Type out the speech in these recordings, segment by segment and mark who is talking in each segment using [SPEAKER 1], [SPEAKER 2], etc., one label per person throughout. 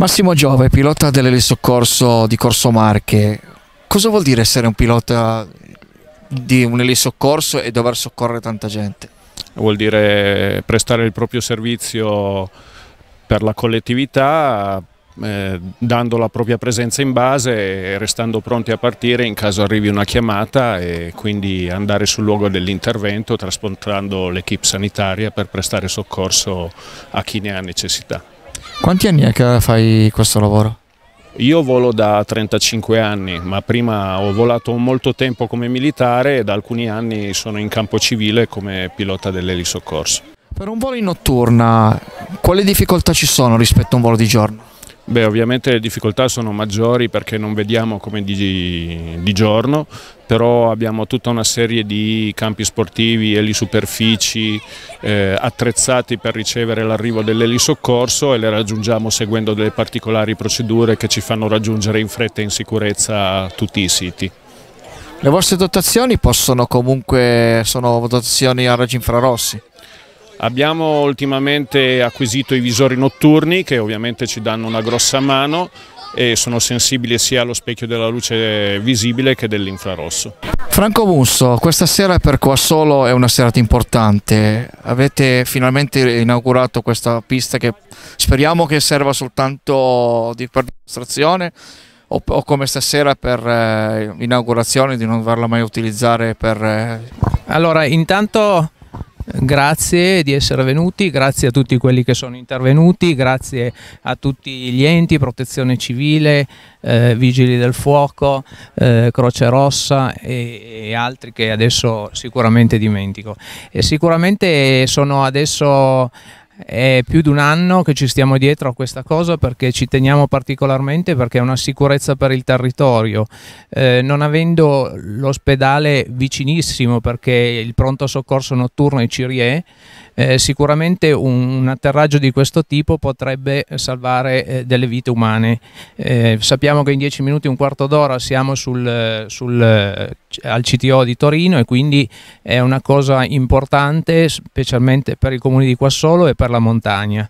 [SPEAKER 1] Massimo Giove, pilota dell'elisoccorso di Corso Marche. Cosa vuol dire essere un pilota di un elisoccorso e dover
[SPEAKER 2] soccorrere tanta gente? Vuol dire prestare il proprio servizio per la collettività, eh, dando la propria presenza in base e restando pronti a partire in caso arrivi una chiamata e quindi andare sul luogo dell'intervento trasportando l'equipe sanitaria per prestare soccorso a chi ne ha necessità.
[SPEAKER 1] Quanti anni è che fai questo lavoro?
[SPEAKER 2] Io volo da 35 anni, ma prima ho volato molto tempo come militare e da alcuni anni sono in campo civile come pilota dell'elisoccorso.
[SPEAKER 1] Per un volo in notturna, quali difficoltà ci sono rispetto a un volo di giorno?
[SPEAKER 2] Beh, ovviamente le difficoltà sono maggiori perché non vediamo come di, di, giorno, però abbiamo tutta una serie di campi sportivi, elisuperfici eh, attrezzati per ricevere l'arrivo dell'elisoccorso e le raggiungiamo seguendo delle particolari procedure che ci fanno raggiungere in fretta e in sicurezza tutti i siti. Le vostre dotazioni
[SPEAKER 1] possono comunque, sono dotazioni a raggi infrarossi?
[SPEAKER 2] Abbiamo ultimamente acquisito i visori notturni che ovviamente ci danno una grossa mano e sono sensibili sia allo specchio della luce visibile che dell'infrarosso.
[SPEAKER 1] Franco Musso, questa sera per Coasolo è una serata importante, avete finalmente inaugurato questa pista che speriamo che serva soltanto per dimostrazione o, o, come stasera per eh, inaugurazione di non farla mai utilizzare per... Eh... Allora,
[SPEAKER 3] intanto Grazie di essere venuti, grazie a tutti quelli che sono intervenuti, grazie a tutti gli enti, protezione civile, eh, vigili del fuoco, eh, Croce Rossa e, e, altri che adesso sicuramente dimentico. E sicuramente sono adesso è più di un anno che ci stiamo dietro a questa cosa perché ci teniamo particolarmente perché è una sicurezza per il territorio. Eh, non avendo l'ospedale vicinissimo perché il pronto soccorso notturno è Cirie, eh, sicuramente un, un, atterraggio di questo tipo potrebbe salvare eh, delle vite umane. Eh, sappiamo che in 10 minuti, un quarto d'ora siamo sul, sul, eh, al CTO di Torino e quindi è una cosa importante specialmente per i comuni di Quassolo e per la montagna.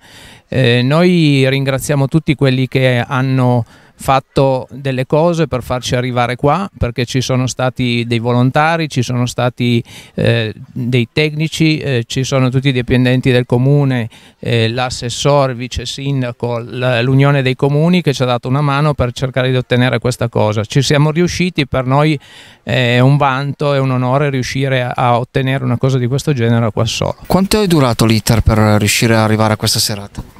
[SPEAKER 3] Eh, noi ringraziamo tutti quelli che hanno fatto delle cose per farci arrivare qua perché ci sono stati dei volontari, ci sono stati eh, dei tecnici, eh, ci sono tutti i dipendenti del comune, eh, l'assessore, il vice sindaco, l'unione dei comuni che ci ha dato una mano per cercare di ottenere questa cosa. Ci siamo riusciti, per noi è un vanto, e un onore riuscire a, a ottenere una cosa di questo genere qua solo.
[SPEAKER 1] Quanto è durato l'iter per riuscire ad arrivare a questa serata?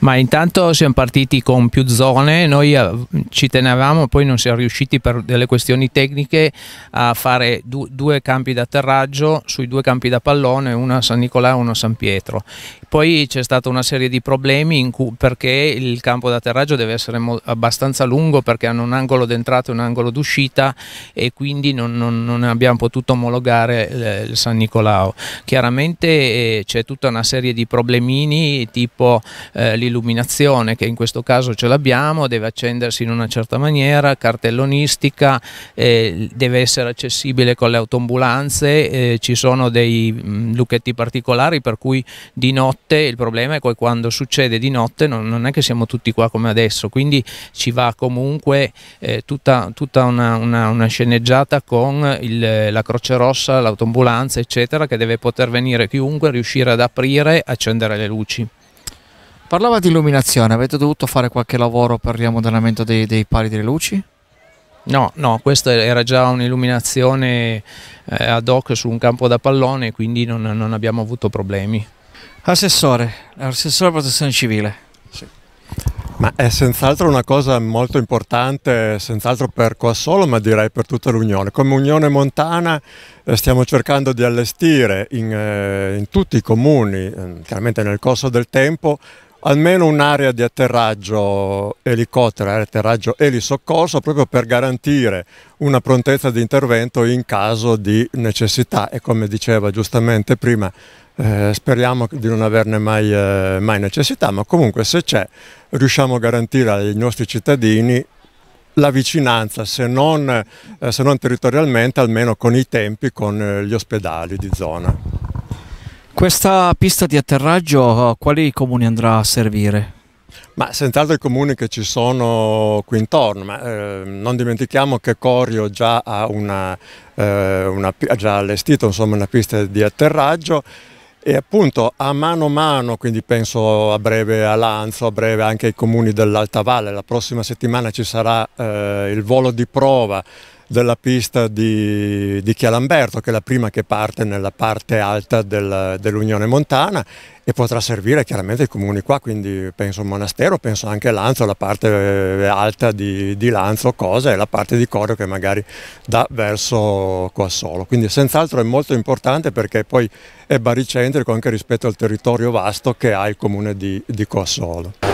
[SPEAKER 3] Ma intanto siamo partiti con più zone, noi eh, ci tenevamo, poi non siamo riusciti per delle questioni tecniche a fare du due campi d'atterraggio sui due campi da pallone, uno a San Nicolao e uno a San Pietro. Poi c'è stata una serie di problemi perché il campo d'atterraggio deve essere abbastanza lungo perché hanno un angolo d'entrata e un angolo d'uscita e quindi non, non, non, abbiamo potuto omologare eh, il San Nicolao. Chiaramente eh, c'è tutta una serie di problemini tipo eh, l'illuminazione che in questo caso ce l'abbiamo, deve accendersi in una certa maniera, cartellonistica, eh, deve essere accessibile con le autoambulanze, eh, ci sono dei mh, mm, lucchetti particolari per cui di notte il problema è che quando succede di notte non, non, è che siamo tutti qua come adesso, quindi ci va comunque eh, tutta, tutta una, una, una, sceneggiata con il, la Croce Rossa, l'autoambulanza eccetera che deve poter venire chiunque, riuscire ad aprire, accendere le luci.
[SPEAKER 1] Parlava di illuminazione, avete dovuto fare qualche lavoro per il riamodellamento dei, dei pali delle luci?
[SPEAKER 3] No, no, questa era già un'illuminazione eh, ad hoc su un campo da pallone,
[SPEAKER 4] quindi non, non abbiamo avuto problemi. Assessore, assessore protezione civile. Sì. Ma è senz'altro una cosa molto importante, senz'altro per Coassolo, ma direi per tutta l'Unione. Come Unione Montana eh, stiamo cercando di allestire in, eh, in tutti i comuni, eh, chiaramente nel corso del tempo, almeno un'area di atterraggio elicottero, atterraggio elisoccorso, proprio per garantire una prontezza di intervento in caso di necessità e come diceva giustamente prima eh, speriamo di non averne mai, eh, mai necessità, ma comunque se c'è riusciamo a garantire ai nostri cittadini la vicinanza, se non, eh, se non territorialmente, almeno con i tempi, con eh, gli ospedali di zona.
[SPEAKER 1] Questa pista di atterraggio eh, quali comuni andrà a servire?
[SPEAKER 4] Ma senz'altro i comuni che ci sono qui intorno, ma eh, non dimentichiamo che Corio già ha, una, eh, una, già allestito insomma, una pista di atterraggio e appunto a mano a mano, quindi penso a breve a Lanzo, a breve anche ai comuni dell'Alta Valle, la prossima settimana ci sarà eh, il volo di prova della pista di, di Chialamberto, che è la prima che parte nella parte alta del, dell'Unione Montana e potrà servire chiaramente i comuni qua, quindi penso Monastero, penso anche a Lanzo, la parte eh, alta di, di Lanzo, cosa, e la parte di Corio che magari dà verso Coassolo. Quindi senz'altro è molto importante perché poi è baricentrico anche rispetto al territorio vasto che ha il comune di, di Coassolo.